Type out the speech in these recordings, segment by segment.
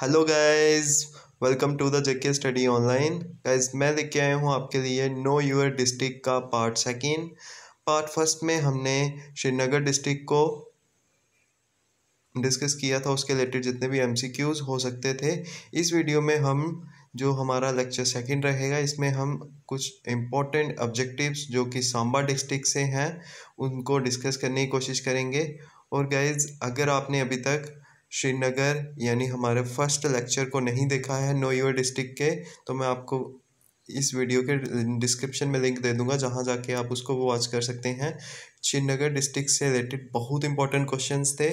hello guys welcome to the JK study online guys मैं लेके आया हूँ आपके लिए नो यूर डिस्ट्रिक्ट का पार्ट सेकेंड पार्ट फर्स्ट में हमने श्रीनगर डिस्ट्रिक्ट को डिस्कस किया था उसके रिलेटेड जितने भी एमसीक्यूज हो सकते थे इस वीडियो में हम जो हमारा लेक्चर सेकंड रहेगा इसमें हम कुछ इम्पोर्टेंट ऑब्जेक्टिव्स जो कि सांबा डिस्ट्रिक्ट से हैं उनको डिस्कस करने की कोशिश करेंगे और गाइज अगर आपने अभी तक श्रीनगर यानी हमारे फर्स्ट लेक्चर को नहीं देखा है नो योर डिस्ट्रिक्ट के तो मैं आपको इस वीडियो के डिस्क्रिप्शन में लिंक दे दूंगा जहाँ जाके आप उसको वॉच कर सकते हैं श्रीनगर डिस्ट्रिक्ट से रिलेटेड बहुत इंपॉर्टेंट क्वेश्चंस थे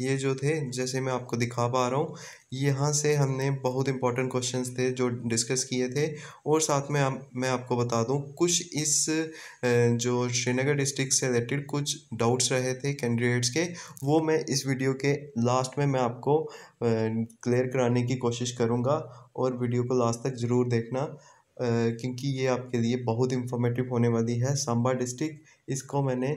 ये जो थे जैसे मैं आपको दिखा पा रहा हूँ यहाँ से हमने बहुत इंपॉर्टेंट क्वेश्चंस थे जो डिस्कस किए थे और साथ में आप, मैं आपको बता दूँ कुछ इस जो श्रीनगर डिस्ट्रिक्ट से रिलेटेड कुछ डाउट्स रहे थे कैंडिडेट्स के वो मैं इस वीडियो के लास्ट में मैं आपको क्लियर कराने की कोशिश करूँगा और वीडियो को लास्ट तक ज़रूर देखना क्योंकि ये आपके लिए बहुत इंफॉर्मेटिव होने वाली है सांबा डिस्ट्रिक्ट इसको मैंने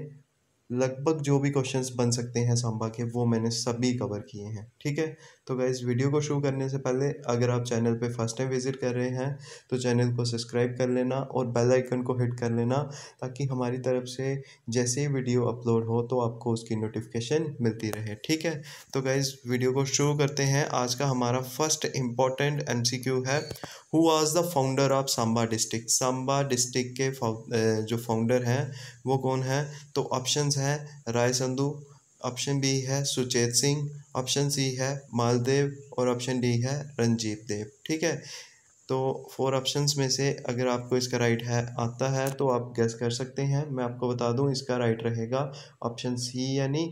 लगभग जो भी क्वेश्चंस बन सकते हैं सांबा के वो मैंने सभी कवर किए हैं ठीक है तो गाइज़ वीडियो को शुरू करने से पहले अगर आप चैनल पे फर्स्ट टाइम विजिट कर रहे हैं तो चैनल को सब्सक्राइब कर लेना और बेल आइकन को हिट कर लेना ताकि हमारी तरफ से जैसे ही वीडियो अपलोड हो तो आपको उसकी नोटिफिकेशन मिलती रहे ठीक है तो गाइज़ वीडियो को शुरू करते हैं आज का हमारा फर्स्ट इम्पॉर्टेंट एम है who was the founder of Samba district Samba district के जो फाउंडर हैं वो कौन है तो ऑप्शन हैं राय संधू ऑप्शन बी है सुचेत सिंह ऑप्शन सी है मालदेव और ऑप्शन डी है रंजीत देव ठीक है तो फोर ऑप्शंस में से अगर आपको इसका राइट है आता है तो आप गैस कर सकते हैं मैं आपको बता दूं इसका राइट रहेगा ऑप्शन सी यानी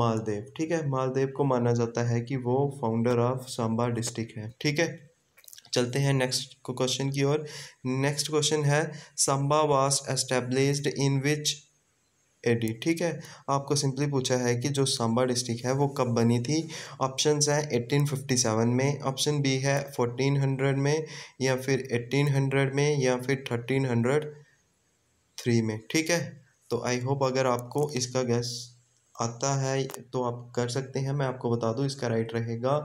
मालदेव ठीक है मालदेव को माना जाता है कि वो फाउंडर ऑफ सांबा डिस्ट्रिक्ट है ठीक है चलते हैं नेक्स्ट क्वेश्चन की ओर नेक्स्ट क्वेश्चन है सांबा वास एस्टेब्लिश्ड इन विच डी ठीक है आपको सिंपली पूछा है कि जो सांबा डिस्ट्रिक्ट है वो कब बनी थी ऑप्शंस है 1857 में ऑप्शन बी है 1400 में या फिर 1800 में या फिर 1303 में ठीक है तो आई होप अगर आपको इसका गैस आता है तो आप कर सकते हैं मैं आपको बता दूं इसका राइट रहेगा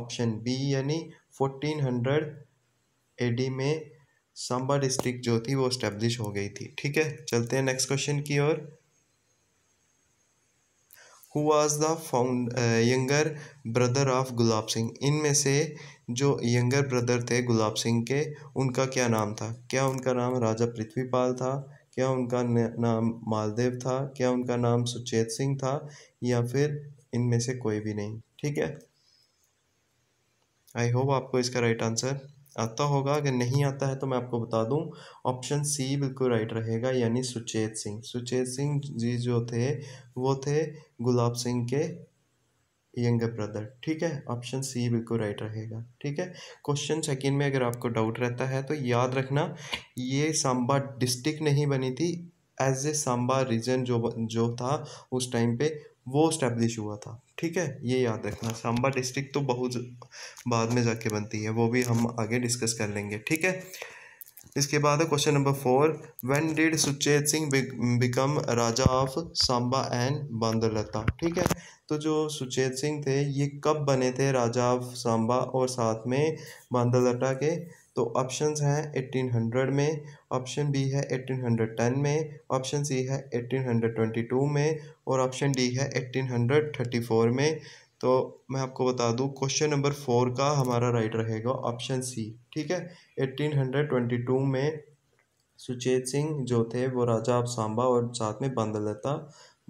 ऑप्शन बी यानी 1400 एडी में सांबा डिस्ट्रिक्ट जो थी वो इस्टेब्लिश हो गई थी ठीक है चलते हैं नेक्स्ट क्वेश्चन की ओर who was the found younger brother of Gulab Singh इनमें से जो यंगर ब्रदर थे गुलाब सिंह के उनका क्या नाम था क्या उनका नाम राजा पृथ्वीपाल था क्या उनका नाम मालदेव था क्या उनका नाम सुचेत सिंह था या फिर इनमें से कोई भी नहीं ठीक है आई होप आपको इसका राइट आंसर आता होगा अगर नहीं आता है तो मैं आपको बता दूं ऑप्शन सी बिल्कुल राइट रहेगा यानी सुचेत सिंह सुचेत सिंह जी जो थे वो थे गुलाब सिंह के यंगर ब्रदर ठीक है ऑप्शन सी बिल्कुल राइट रहेगा ठीक है क्वेश्चन सेकेंड में अगर आपको डाउट रहता है तो याद रखना ये सांबा डिस्ट्रिक्ट नहीं बनी थी एज ए सांबा रीजन जो जो था उस टाइम पे वो इस्टेब्लिश हुआ था ठीक है ये याद रखना सांबा डिस्ट्रिक्ट तो बहुत बाद में जाके बनती है वो भी हम आगे डिस्कस कर लेंगे ठीक है इसके बाद है question number four when did Suchet Singh become Raja of Samba and Bandralta ठीक है तो जो सुचेत सिंह थे ये कब बने थे राजा ऑफ सांबा और साथ में बांदलटा के तो ऑप्शंस हैं 1800 में ऑप्शन बी है 1810 में ऑप्शन सी है 1822 में और ऑप्शन डी है 1834 में तो मैं आपको बता दूं क्वेश्चन नंबर फोर का हमारा राइट रहेगा ऑप्शन सी ठीक है 1822 में सुचेत सिंह जो थे वो राजा अब सांबा और साथ में बंदलता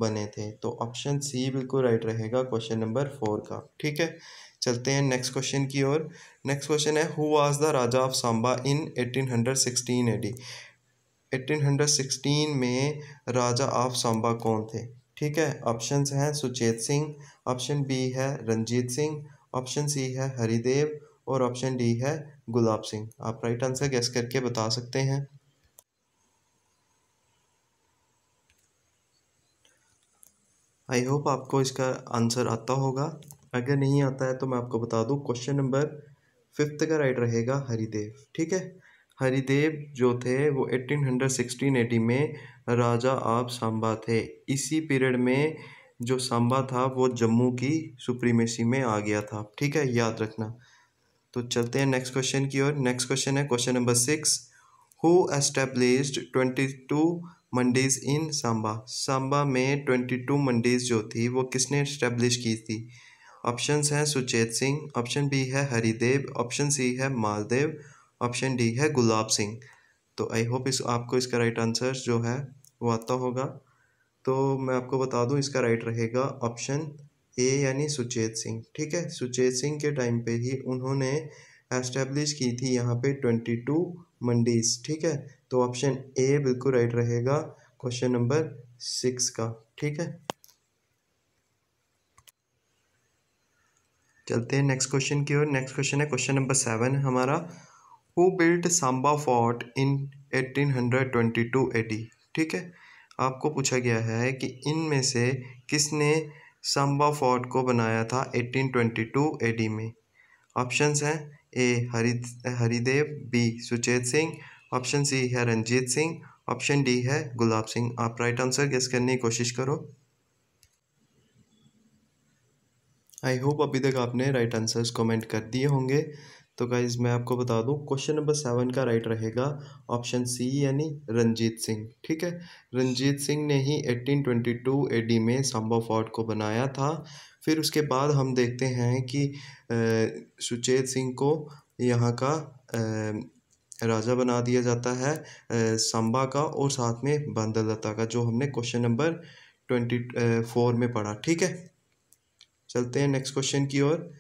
बने थे तो ऑप्शन सी बिल्कुल राइट रहेगा क्वेश्चन नंबर फोर का ठीक है चलते हैं नेक्स्ट क्वेश्चन की ओर नेक्स्ट क्वेश्चन है who was the Raja of Samba in 1816 AD 1816 में राजा ऑफ सांबा कौन थे ठीक है ऑप्शंस हैं सुचेत सिंह ऑप्शन बी है रंजीत सिंह ऑप्शन सी है हरिदेव और ऑप्शन डी है गुलाब सिंह आप राइट आंसर गैस करके बता सकते हैं आई होप आपको इसका आंसर आता होगा अगर नहीं आता है तो मैं आपको बता दूँ क्वेश्चन नंबर फिफ्थ का राइट रहेगा हरिदेव ठीक है हरिदेव जो थे वो एटीन हंड्रेड सिक्सटीन एटी में राजा आप सांबा थे इसी पीरियड में जो सांबा था वो जम्मू की सुप्रीमेसी में आ गया था ठीक है याद रखना तो चलते हैं नेक्स्ट क्वेश्चन की ओर नेक्स्ट क्वेश्चन है question number six who established twenty two mandis in Samba Samba में ट्वेंटी टू मंडीज़ जो थी वो किसने इस्टेब्लिश की थी ऑप्शन हैं सुचेत सिंह ऑप्शन बी है हरिदेव ऑप्शन सी है मालदेव ऑप्शन डी है गुलाब सिंह तो आई होप इस आपको इसका राइट आंसर जो है वो आता होगा तो मैं आपको बता दूं इसका राइट रहेगा ऑप्शन ए यानी सुचेत सिंह ठीक है सुचेत सिंह के टाइम पे ही उन्होंने एस्टेब्लिश की थी यहाँ पे ट्वेंटी टू मंडीज़ ठीक है तो ऑप्शन ए बिल्कुल राइट रहेगा क्वेश्चन नंबर सिक्स का ठीक है चलते हैं नेक्स्ट क्वेश्चन की ओर नेक्स्ट क्वेश्चन है क्वेश्चन नंबर सेवन हमारा who built Samba fort in two AD ठीक है आपको पूछा गया है कि इनमें से किसने सांबा फोर्ट को बनाया था एटीन ट्वेंटी टू एडी में ऑप्शंस हैं A Hari Haridev B Suchet Singh option C है रंजीत सिंह ऑप्शन डी है गुलाब सिंह आप राइट आंसर गेस करने की कोशिश करो आई होप अभी तक आपने राइट आंसर्स कमेंट कर दिए होंगे तो गाइज मैं आपको बता दूं क्वेश्चन नंबर सेवन का राइट रहेगा ऑप्शन सी यानी रंजीत सिंह ठीक है रंजीत सिंह ने ही 1822 एडी में सांबा फोर्ट को बनाया था फिर उसके बाद हम देखते हैं कि सुचेत सिंह को यहाँ का राजा बना दिया जाता है सांबा का और साथ में बंदलता का जो हमने क्वेश्चन नंबर ट्वेंटी फोर में पढ़ा ठीक है चलते हैं नेक्स्ट क्वेश्चन की ओर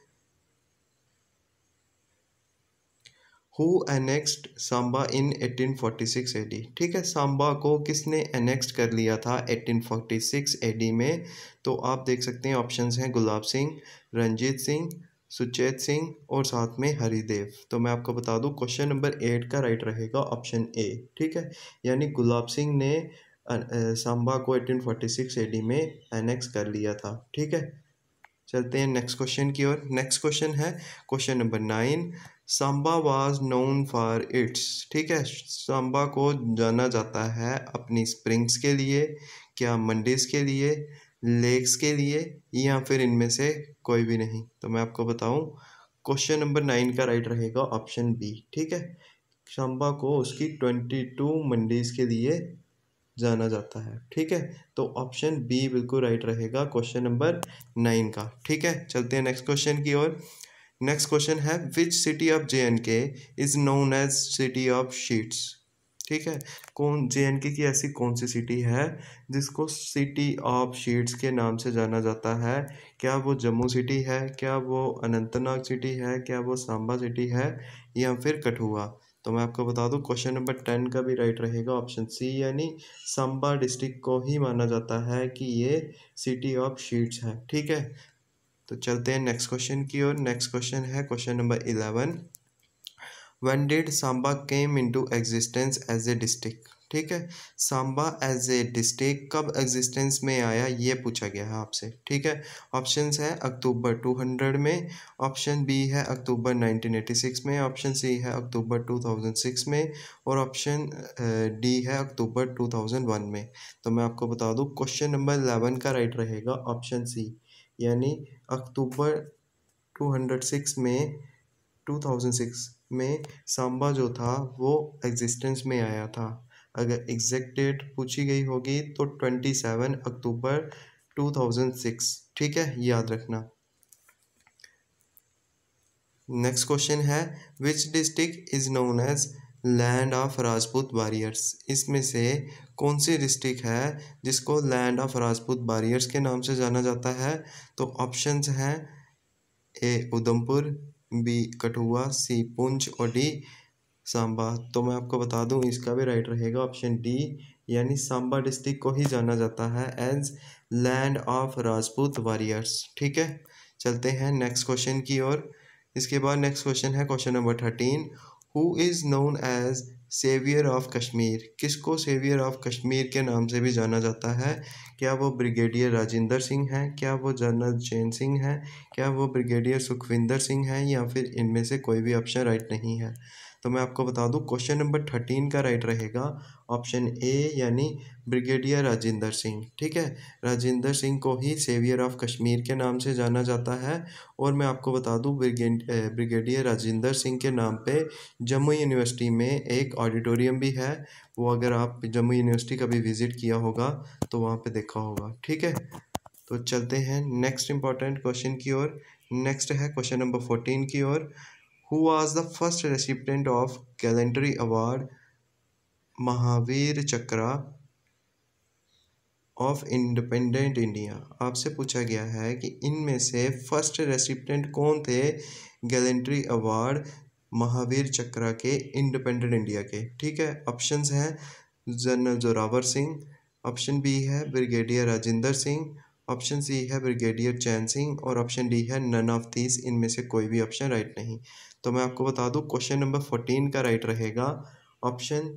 who annexed Samba in 1846 AD ठीक है सांबा को किसने एनेक्स्ड कर लिया था 1846 एडी में तो आप देख सकते हैं ऑप्शंस हैं गुलाब सिंह रंजीत सिंह सुचेत सिंह और साथ में हरिदेव तो मैं आपको बता दूं क्वेश्चन नंबर एट का राइट रहेगा ऑप्शन ए ठीक है यानी गुलाब सिंह ने सांबा को 1846 डी में एनेक्स कर लिया था ठीक है चलते हैं नेक्स्ट क्वेश्चन की ओर नेक्स्ट क्वेश्चन है question number nine Samba was known for its ठीक है सांबा को जाना जाता है अपनी स्प्रिंग्स के लिए क्या मंडीज के लिए लेक्स के लिए या फिर इनमें से कोई भी नहीं तो मैं आपको बताऊं क्वेश्चन नंबर नाइन का राइट रहेगा ऑप्शन बी ठीक है शंबा को उसकी ट्वेंटी टू मंडीज के लिए जाना जाता है ठीक है तो ऑप्शन बी बिल्कुल राइट रहेगा क्वेश्चन नंबर नाइन का ठीक है चलते हैं नेक्स्ट क्वेश्चन की ओर नेक्स्ट क्वेश्चन है which city of J and K is known as city of sheets ठीक है कौन जे एंड के की ऐसी कौन सी सिटी है जिसको सिटी ऑफ शीट्स के नाम से जाना जाता है क्या वो जम्मू सिटी है क्या वो अनंतनाग सिटी है क्या वो सांबा सिटी है या फिर कठुआ तो मैं आपको बता दूं क्वेश्चन नंबर टेन का भी राइट रहेगा ऑप्शन सी यानी सांबा डिस्ट्रिक्ट को ही माना जाता है कि ये सिटी ऑफ शीट्स है ठीक है तो चलते हैं नेक्स्ट क्वेश्चन की ओर नेक्स्ट क्वेश्चन है question number eleven when did samba came into existence as a district ठीक है सांबा एज ए डिस्ट्रिक्ट कब एग्जिस्टेंस में आया ये पूछा गया है आपसे ठीक है ऑप्शन है अक्टूबर 200 में ऑप्शन बी है अक्टूबर 1986 में ऑप्शन सी है अक्टूबर 2006 में और ऑप्शन डी है अक्टूबर 2001 में तो मैं आपको बता दूं क्वेश्चन नंबर 11 का राइट रहेगा ऑप्शन सी यानी अक्टूबर सिक्स में सिक्स में सांबा जो था वो एग्जिस्टेंस में आया था अगर एग्जैक्ट डेट पूछी गई होगी तो twenty seven October two thousand six ठीक है याद रखना नेक्स्ट क्वेश्चन है which district is known as land of Rajput warriors इसमें से कौन सी डिस्ट्रिक्ट है जिसको लैंड ऑफ राजपूत बारियर्स के नाम से जाना जाता है तो ऑप्शंस हैं A Udhampur B Kathua C Poonch और डी सांबा तो मैं आपको बता दूं इसका भी राइट रहेगा ऑप्शन डी यानी सांबा डिस्ट्रिक्ट को ही जाना जाता है as land of Rajput warriors ठीक है चलते हैं नेक्स्ट क्वेश्चन की ओर इसके बाद नेक्स्ट क्वेश्चन है question number thirteen who is known as saviour of Kashmir किसको सेवियर ऑफ कश्मीर के नाम से भी जाना जाता है क्या वो ब्रिगेडियर राजेंद्र सिंह हैं क्या वो जनरल जैन सिंह हैं क्या वो ब्रिगेडियर सुखविंदर सिंह हैं या फिर इनमें से कोई भी ऑप्शन राइट नहीं है तो मैं आपको बता दूं क्वेश्चन नंबर थर्टीन का राइट रहेगा ऑप्शन ए यानी ब्रिगेडियर राजेंद्र सिंह ठीक है राजेंद्र सिंह को ही सेवियर ऑफ कश्मीर के नाम से जाना जाता है और मैं आपको बता दूं ब्रिगेडियर राजेंद्र सिंह के नाम पे जम्मू यूनिवर्सिटी में एक ऑडिटोरियम भी है वो अगर आप जम्मू यूनिवर्सिटी कभी विज़िट किया होगा तो वहाँ पर देखा होगा ठीक है तो चलते हैं नेक्स्ट इंपॉर्टेंट क्वेश्चन की ओर नेक्स्ट है क्वेश्चन नंबर फोर्टीन की ओर who was the first recipient of gallantry award Mahavir Chakra of independent India आपसे पूछा गया है कि इनमें से फर्स्ट रेसिपिडेंट कौन थे गैलेंट्री अवार्ड महावीर चक्रा के इंडिपेंडेंट इंडिया के ठीक है ऑप्शंस हैं general Zorawar Singh option B है brigadier Rajendra Singh option C है ब्रिगेडियर चैन सिंह और ऑप्शन डी है नन ऑफ दीज इनमें से कोई भी ऑप्शन राइट नहीं तो मैं आपको बता दूं क्वेश्चन नंबर फोर्टीन का राइट रहेगा ऑप्शन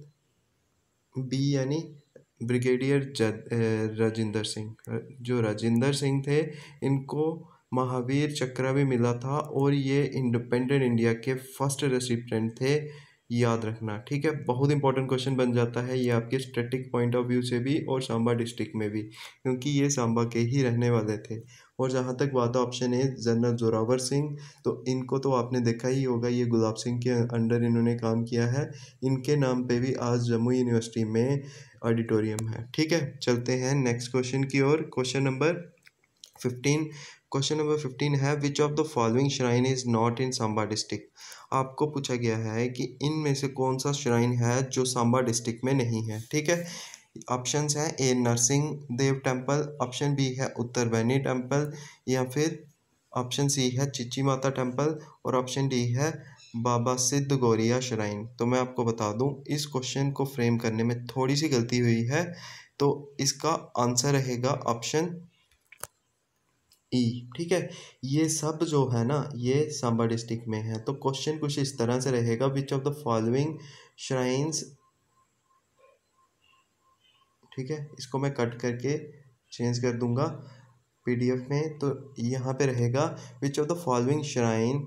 बी यानी ब्रिगेडियर राजिंदर सिंह जो राजिंदर सिंह थे इनको महावीर चक्र भी मिला था और ये इंडिपेंडेंट इंडिया के फर्स्ट रेसिपेंट थे याद रखना ठीक है बहुत इंपॉर्टेंट क्वेश्चन बन जाता है ये आपके स्ट्रेटिक पॉइंट ऑफ व्यू से भी और सांबा डिस्ट्रिक्ट में भी क्योंकि ये सांबा के ही रहने वाले थे और जहाँ तक बात ऑप्शन है जनरल जोरावर सिंह तो इनको तो आपने देखा ही होगा ये गुलाब सिंह के अंडर इन्होंने काम किया है इनके नाम पे भी आज जम्मू यूनिवर्सिटी में ऑडिटोरियम है ठीक है चलते हैं नेक्स्ट क्वेश्चन की ओर question number fifteen question number fifteen है which of the following shrine is not in Samba district आपको पूछा गया है कि इनमें से कौन सा श्राइन है जो सांबा डिस्ट्रिक्ट में नहीं है ठीक है ऑप्शंस हैं A Narsingh Dev temple option B है उत्तर वैनी टेम्पल या फिर ऑप्शन सी है चिची माता टेम्पल और ऑप्शन डी है बाबा सिद्ध गौरिया श्राइन तो मैं आपको बता दूं इस क्वेश्चन को फ्रेम करने में थोड़ी सी गलती हुई है तो इसका आंसर रहेगा ऑप्शन ही e, ठीक है ये सब जो है ना ये सांबा डिस्ट्रिक्ट में है तो क्वेश्चन कुछ इस तरह से रहेगा which of the following shrines ठीक है इसको मैं कट करके चेंज कर दूंगा पीडीएफ में तो यहाँ पे रहेगा which of the following shrine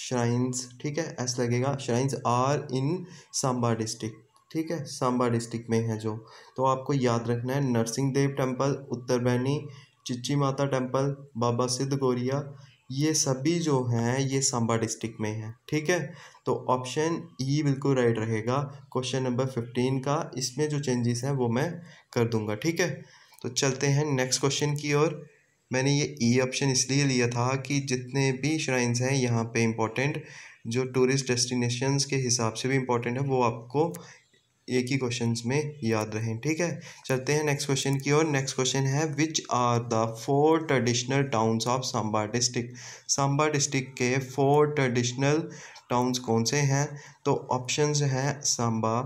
shrines ठीक है ऐसा लगेगा shrines are in Samba district ठीक है सांबा डिस्ट्रिक्ट में है जो तो आपको याद रखना है नरसिंह देव टेम्पल उत्तरबैनी चिची माता टेम्पल बाबा सिद्ध गोरिया ये सभी जो हैं ये सांबा डिस्ट्रिक्ट में हैं ठीक है तो ऑप्शन ई e बिल्कुल राइट रहेगा क्वेश्चन नंबर फिफ्टीन का इसमें जो चेंजेस हैं वो मैं कर दूंगा ठीक है तो चलते हैं नेक्स्ट क्वेश्चन की ओर मैंने ये ई e ऑप्शन इसलिए लिया था कि जितने भी श्राइन्स हैं यहाँ पे इम्पोर्टेंट जो टूरिस्ट डेस्टिनेशंस के हिसाब से भी इम्पोर्टेंट है वो आपको एक ही क्वेश्चन में याद रहें ठीक है चलते हैं नेक्स्ट क्वेश्चन की ओर नेक्स्ट क्वेश्चन है which are the four traditional towns of Samba district Samba district के फोर ट्रेडिशनल टाउन्स कौन से हैं तो ऑप्शंस हैं सांबा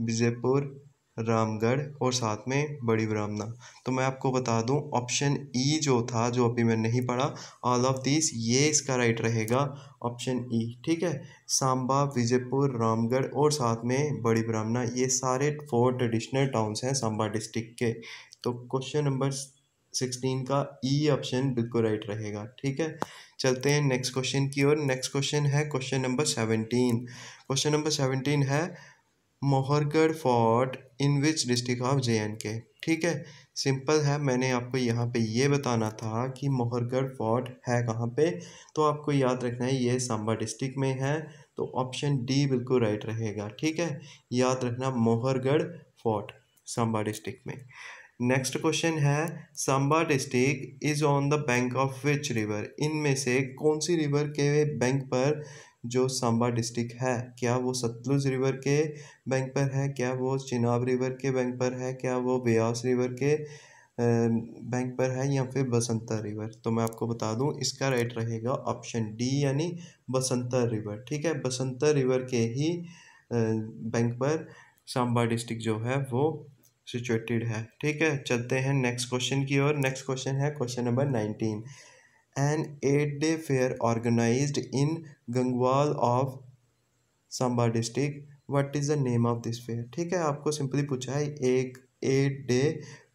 विजयपुर रामगढ़ और साथ में बड़ी ब्राह्मणा तो मैं आपको बता दूं ऑप्शन ई e जो था जो अभी मैंने नहीं पढ़ा ऑल ऑफ दिस ये इसका राइट रहेगा ऑप्शन ई e, ठीक है सांबा विजयपुर रामगढ़ और साथ में बड़ी ब्राह्मणा ये सारे फोर ट्रेडिशनल टाउन्स हैं सांबा डिस्ट्रिक्ट के तो क्वेश्चन नंबर सिक्सटीन का ई e ऑप्शन बिल्कुल राइट रहेगा ठीक है चलते हैं नेक्स्ट क्वेश्चन की ओर नेक्स्ट क्वेश्चन है question number seventeen question number seventeen है Mohargarh fort in which district of J and K ठीक है सिंपल है मैंने आपको यहाँ पे ये बताना था कि मोहरगढ़ फोर्ट है कहाँ पे तो आपको याद रखना है ये सांबा डिस्ट्रिक्ट में है तो ऑप्शन डी बिल्कुल राइट रहेगा ठीक है याद रखना मोहरगढ़ फोर्ट सांबा डिस्ट्रिक्ट में नेक्स्ट क्वेश्चन है Samba district is on the bank of which river इनमें से कौन सी रिवर के बैंक पर जो सांबा डिस्ट्रिक्ट है क्या वो सतलुज रिवर के बैंक पर है क्या वो चिनाब रिवर के बैंक पर है क्या वो ब्यास रिवर के बैंक पर है या फिर बसंता रिवर तो मैं आपको बता दूं इसका राइट रहेगा ऑप्शन डी यानी बसंता रिवर ठीक है बसंता रिवर के ही बैंक पर सांबा डिस्ट्रिक्ट जो है वो सिचुएटेड है ठीक है चलते हैं नेक्स्ट क्वेश्चन की ओर नेक्स्ट क्वेश्चन है question number nineteen an eight day fair organise in Gangwal of Samba district what is the name of this fair ठीक है आपको सिंपली पूछा है एक एट डे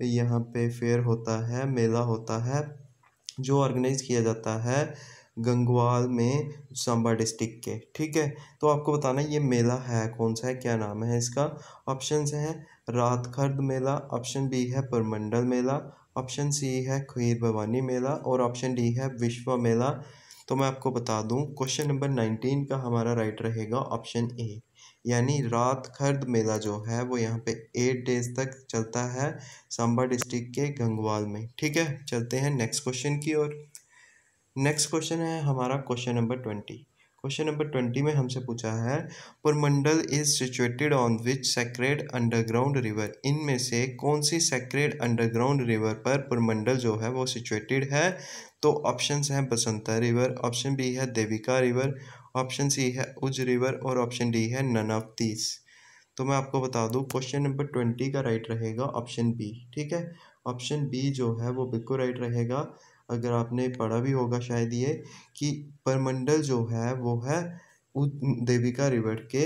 यहाँ पे फेयर होता है मेला होता है जो ऑर्गेनाइज किया जाता है गंगवाल में सांबा डिस्ट्रिक्ट के ठीक है तो आपको बताना ये मेला है कौन सा है क्या नाम है इसका ऑप्शंस हैं रातखर्द मेला ऑप्शन बी है परमंडल मेला ऑप्शन सी है खीर भवानी मेला और ऑप्शन डी है विश्व मेला तो मैं आपको बता दूं क्वेश्चन नंबर नाइनटीन का हमारा राइट रहेगा ऑप्शन ए यानी रात खर्द मेला जो है वो यहाँ पे एट डेज तक चलता है सांबा डिस्ट्रिक्ट के गंगवाल में ठीक है चलते हैं नेक्स्ट क्वेश्चन की ओर नेक्स्ट क्वेश्चन है हमारा question number twenty question number twenty में हमसे पूछा है Purmandal is situated on which sacred underground river इनमें से कौन सी सेक्रेड अंडरग्राउंड रिवर पर पुरमंडल जो है वो सिचुएटेड है तो ऑप्शंस हैं बसंता रिवर ऑप्शन बी है देविका रिवर ऑप्शन सी है उज रिवर और ऑप्शन डी है नन ऑफ दीज तो मैं आपको बता दूँ क्वेश्चन नंबर ट्वेंटी का राइट रहेगा ऑप्शन बी ठीक है ऑप्शन बी जो है वो बिल्कुल राइट रहेगा अगर आपने पढ़ा भी होगा शायद ये कि परमंडल जो है वो है देविका रिवर के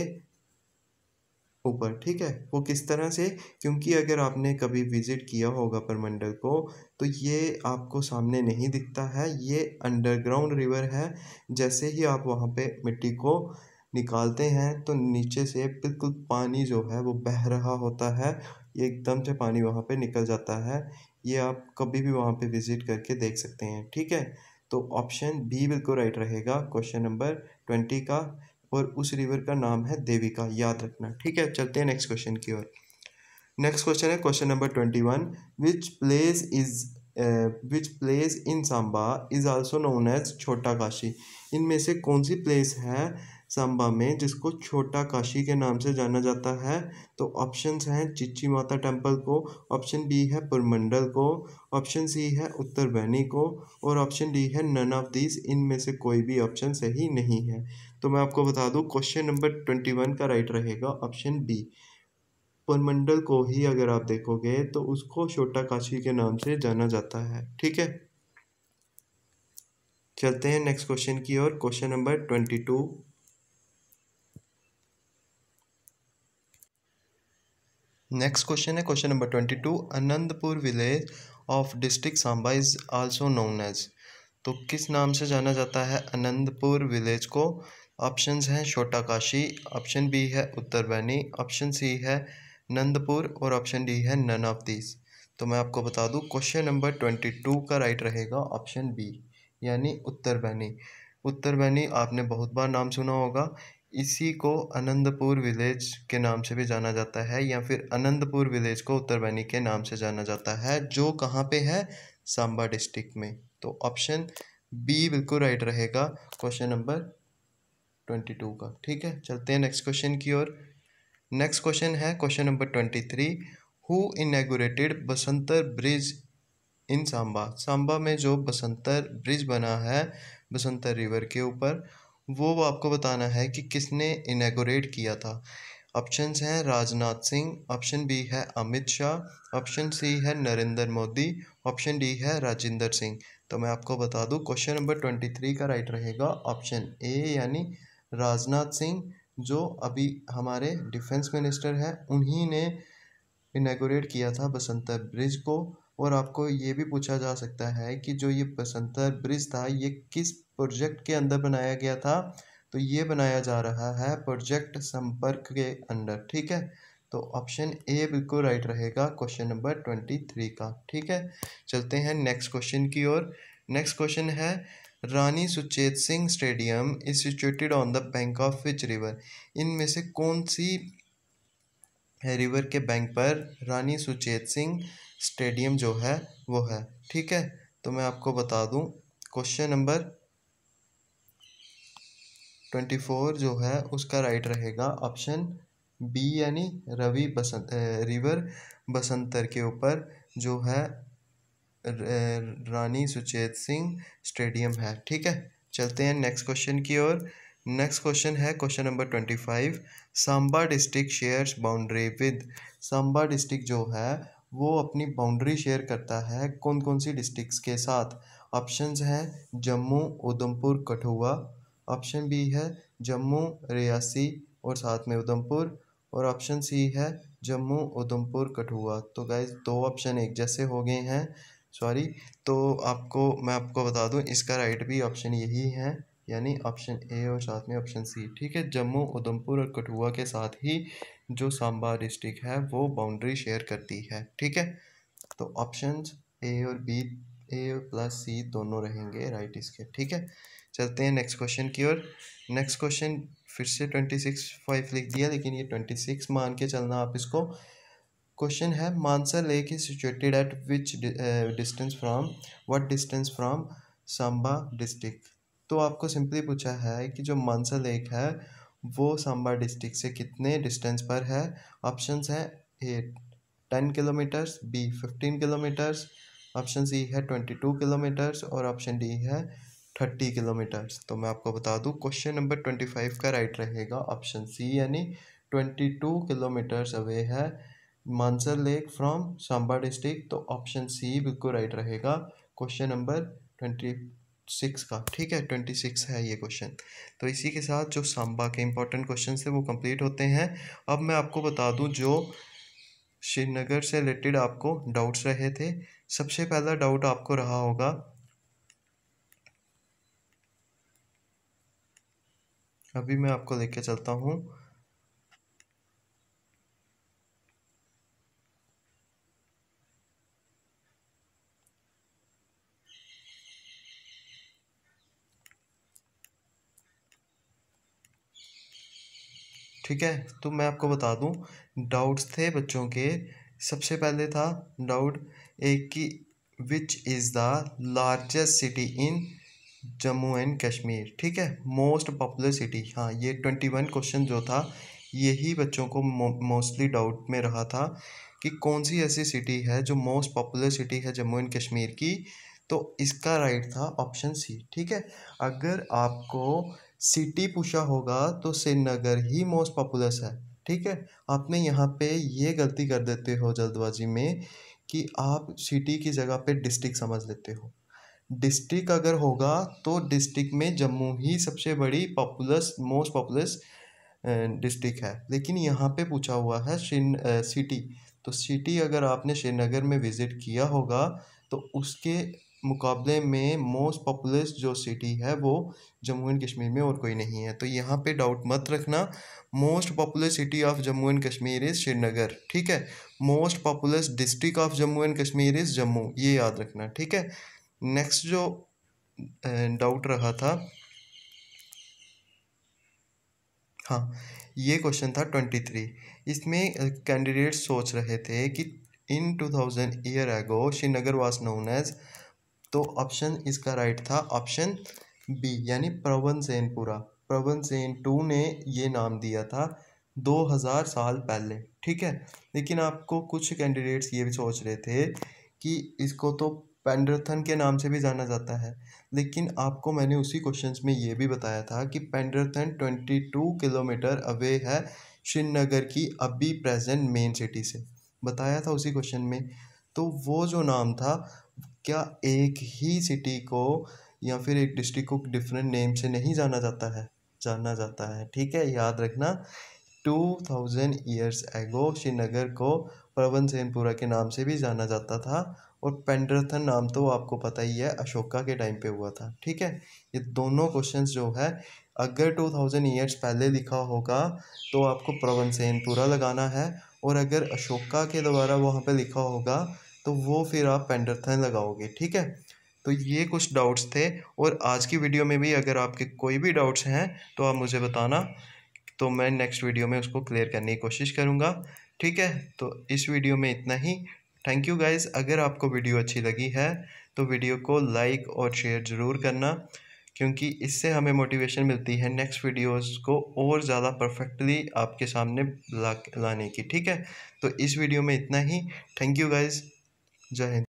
ऊपर ठीक है वो किस तरह से क्योंकि अगर आपने कभी विज़िट किया होगा परमंडल को तो ये आपको सामने नहीं दिखता है ये अंडरग्राउंड रिवर है जैसे ही आप वहाँ पे मिट्टी को निकालते हैं तो नीचे से बिल्कुल पानी जो है वो बह रहा होता है एकदम से पानी वहाँ पे निकल जाता है ये आप कभी भी वहाँ पे विज़िट करके देख सकते हैं ठीक है तो ऑप्शन बी बिल्कुल राइट रहेगा क्वेश्चन नंबर ट्वेंटी का और उस रिवर का नाम है देविका याद रखना ठीक है चलते हैं नेक्स्ट क्वेश्चन की ओर नेक्स्ट क्वेश्चन है question number twenty one which place is which place in Samba is also known as Chhota Kashi इनमें से कौन सी प्लेस है सांबा में जिसको छोटा काशी के नाम से जाना जाता है तो ऑप्शंस हैं चिची माता टेम्पल को ऑप्शन बी है पुरमंडल को ऑप्शन सी है उत्तर बैनी को और ऑप्शन डी है नन ऑफ दीज इनमें से कोई भी ऑप्शन सही नहीं है तो मैं आपको बता दूं क्वेश्चन नंबर ट्वेंटी वन का राइट रहेगा ऑप्शन बी पुरमंडल को ही अगर आप देखोगे तो उसको छोटा काशी के नाम से जाना जाता है ठीक है चलते हैं नेक्स्ट क्वेश्चन की ओर question number twenty two next question है question number twenty two Anantpur village of district Samba is also known as तो किस नाम से जाना जाता है अनंतपुर विलेज को ऑप्शंस हैं छोटा काशी ऑप्शन बी है उत्तर बैनी ऑप्शन सी है नंदपुर और ऑप्शन डी है नन ऑफ दीज तो मैं आपको बता दूं क्वेश्चन नंबर ट्वेंटी टू का राइट रहेगा ऑप्शन बी यानी उत्तर बैनी उत्तर बैनी आपने बहुत बार नाम सुना होगा इसी को अनंतपुर विलेज के नाम से भी जाना जाता है या फिर अनंतपुर विलेज को उत्तरवैनी के नाम से जाना जाता है जो कहाँ पे है सांबा डिस्ट्रिक्ट में तो ऑप्शन बी बिल्कुल राइट रहेगा क्वेश्चन नंबर ट्वेंटी टू का ठीक है चलते हैं नेक्स्ट क्वेश्चन की ओर नेक्स्ट क्वेश्चन है question number twenty three who inaugurated Basantar bridge in Samba Samba में जो बसंतर ब्रिज बना है बसंतर रिवर के ऊपर वो आपको बताना है कि किसने इनागोरेट किया था ऑप्शंस हैं राजनाथ सिंह ऑप्शन बी है अमित शाह ऑप्शन सी है नरेंद्र मोदी ऑप्शन डी है राजेंद्र सिंह तो मैं आपको बता दूं क्वेश्चन नंबर ट्वेंटी थ्री का राइट रहेगा ऑप्शन ए यानी राजनाथ सिंह जो अभी हमारे डिफेंस मिनिस्टर हैं उन्हीं ने इनागोरेट किया था बसंतर ब्रिज को और आपको ये भी पूछा जा सकता है कि जो ये बसंतर ब्रिज था ये किस प्रोजेक्ट के अंदर बनाया गया था तो ये बनाया जा रहा है प्रोजेक्ट संपर्क के अंदर ठीक है तो ऑप्शन ए बिल्कुल राइट रहेगा क्वेश्चन नंबर ट्वेंटी थ्री का ठीक है चलते हैं नेक्स्ट क्वेश्चन की ओर नेक्स्ट क्वेश्चन है Rani Suchet Singh stadium is situated on the bank of which river इनमें से कौन सी रिवर के बैंक पर रानी सुचेत सिंह स्टेडियम जो है वो है ठीक है तो मैं आपको बता दूं क्वेश्चन नंबर ट्वेंटी फोर जो है उसका राइट रहेगा ऑप्शन बी यानी रवि बसंत रिवर बसंतर के ऊपर जो है रानी सुचेत सिंह स्टेडियम है ठीक है चलते हैं नेक्स्ट क्वेश्चन की ओर नेक्स्ट क्वेश्चन है question number twenty five Samba district shares boundary with Samba district जो है वो अपनी बाउंड्री शेयर करता है कौन कौन सी डिस्ट्रिक्ट के साथ ऑप्शंस हैं जम्मू उधमपुर कठुआ ऑप्शन बी है जम्मू रियासी और साथ में उधमपुर और ऑप्शन सी है जम्मू उधमपुर कठुआ तो गाइज दो ऑप्शन एक जैसे हो गए हैं सॉरी तो आपको मैं आपको बता दूं इसका राइट भी ऑप्शन यही है यानी ऑप्शन ए और साथ में ऑप्शन सी ठीक है जम्मू उधमपुर और कठुआ के साथ ही जो सांबा डिस्ट्रिक्ट है वो बाउंड्री शेयर करती है ठीक है तो ऑप्शन ए और बी ए और प्लस सी दोनों रहेंगे राइट इसके ठीक है चलते हैं नेक्स्ट क्वेश्चन की ओर नेक्स्ट क्वेश्चन फिर से ट्वेंटी सिक्स फाइव लिख दिया लेकिन ये ट्वेंटी सिक्स मान के चलना आप इसको क्वेश्चन है Mansar lake is situated at which distance from what distance from Samba district तो आपको सिंपली पूछा है कि जो मानसर लेक है वो सांबा डिस्ट्रिक्ट से कितने डिस्टेंस पर है ऑप्शन e है A ten kilometres B fifteen kilometres option C है ट्वेंटी टू किलोमीटर्स और ऑप्शन डी है थर्टी किलोमीटर्स तो मैं आपको बता दूं क्वेश्चन नंबर ट्वेंटी फाइव का राइट रहेगा ऑप्शन सी यानी ट्वेंटी टू किलोमीटर्स अवे है Mansar lake from Samba district तो ऑप्शन सी बिल्कुल राइट रहेगा क्वेश्चन नंबर ट्वेंटी सिक्स का ठीक है ट्वेंटी सिक्स है ये क्वेश्चन तो इसी के साथ जो सांबा के इंपॉर्टेंट क्वेश्चन थे वो कंप्लीट होते हैं अब मैं आपको बता दूं जो श्रीनगर से रिलेटेड आपको डाउट्स रहे थे सबसे पहला डाउट आपको रहा होगा अभी मैं आपको लेके चलता हूँ ठीक है तो मैं आपको बता दूं डाउट्स थे बच्चों के सबसे पहले था डाउट एक कि which is the largest city in Jammu and Kashmir ठीक है मोस्ट पॉपुलर सिटी हाँ ये ट्वेंटी वन क्वेश्चन जो था यही बच्चों को मोस्टली डाउट में रहा था कि कौन सी ऐसी सिटी है जो मोस्ट पॉपुलर सिटी है जम्मू एंड कश्मीर की तो इसका राइट था ऑप्शन सी ठीक है अगर आपको सिटी पूछा होगा तो श्रीनगर ही मोस्ट पॉपुलर है ठीक है आपने यहाँ पे ये गलती कर देते हो जल्दबाजी में कि आप सिटी की जगह पे डिस्ट्रिक्ट समझ लेते हो डिस्ट्रिक्ट अगर होगा तो डिस्ट्रिक्ट में जम्मू ही सबसे बड़ी पॉपुलस मोस्ट पॉपुलस डिस्ट्रिक्ट है लेकिन यहाँ पे पूछा हुआ है श्री सिटी तो सिटी अगर आपने श्रीनगर में विज़िट किया होगा तो उसके मुकाबले में मोस्ट पॉपुलस जो सिटी है वो जम्मू एंड कश्मीर में और कोई नहीं है तो यहाँ पे डाउट मत रखना most popular city of Jammu and Kashmir is Srinagar ठीक है most populous district of Jammu and Kashmir is Jammu ये याद रखना ठीक है नेक्स्ट जो डाउट रहा था हाँ ये क्वेश्चन था ट्वेंटी थ्री इसमें कैंडिडेट सोच रहे थे कि इन to thousand year ago Srinagar was known as तो ऑप्शन इसका राइट था ऑप्शन बी यानी प्रवन सेनपुरा प्रवन सेन टू ने ये नाम दिया था दो हज़ार साल पहले ठीक है लेकिन आपको कुछ कैंडिडेट्स ये भी सोच रहे थे कि इसको तो पेंड्रथन के नाम से भी जाना जाता है लेकिन आपको मैंने उसी क्वेश्चंस में ये भी बताया था कि Pandrethan twenty two kilometre away है श्रीनगर की अभी प्रेजेंट मेन सिटी से बताया था उसी क्वेश्चन में तो वो जो नाम था क्या एक ही सिटी को या फिर एक डिस्ट्रिक्ट को डिफरेंट नेम से नहीं जाना जाता है जाना जाता है ठीक है याद रखना two thousand years ago Srinagar को पवन सेनपुरा के नाम से भी जाना जाता था और पेंडरथन नाम तो आपको पता ही है अशोका के टाइम पे हुआ था ठीक है ये दोनों क्वेश्चंस जो है अगर टू थाउजेंड ईयर्स पहले लिखा होगा तो आपको प्रवंसेन पूरा लगाना है और अगर अशोका के द्वारा वहाँ पे लिखा होगा तो वो फिर आप पेंडरथन लगाओगे ठीक है तो ये कुछ डाउट्स थे और आज की वीडियो में भी अगर आपके कोई भी डाउट्स हैं तो आप मुझे बताना तो मैं नेक्स्ट वीडियो में उसको क्लियर करने की कोशिश करूँगा ठीक है तो इस वीडियो में इतना ही थैंक यू गाइज़ अगर आपको वीडियो अच्छी लगी है तो वीडियो को लाइक और शेयर ज़रूर करना क्योंकि इससे हमें मोटिवेशन मिलती है नेक्स्ट वीडियोस को और ज़्यादा परफेक्टली आपके सामने ला लाने की ठीक है तो इस वीडियो में इतना ही थैंक यू गाइज़ जय हिंद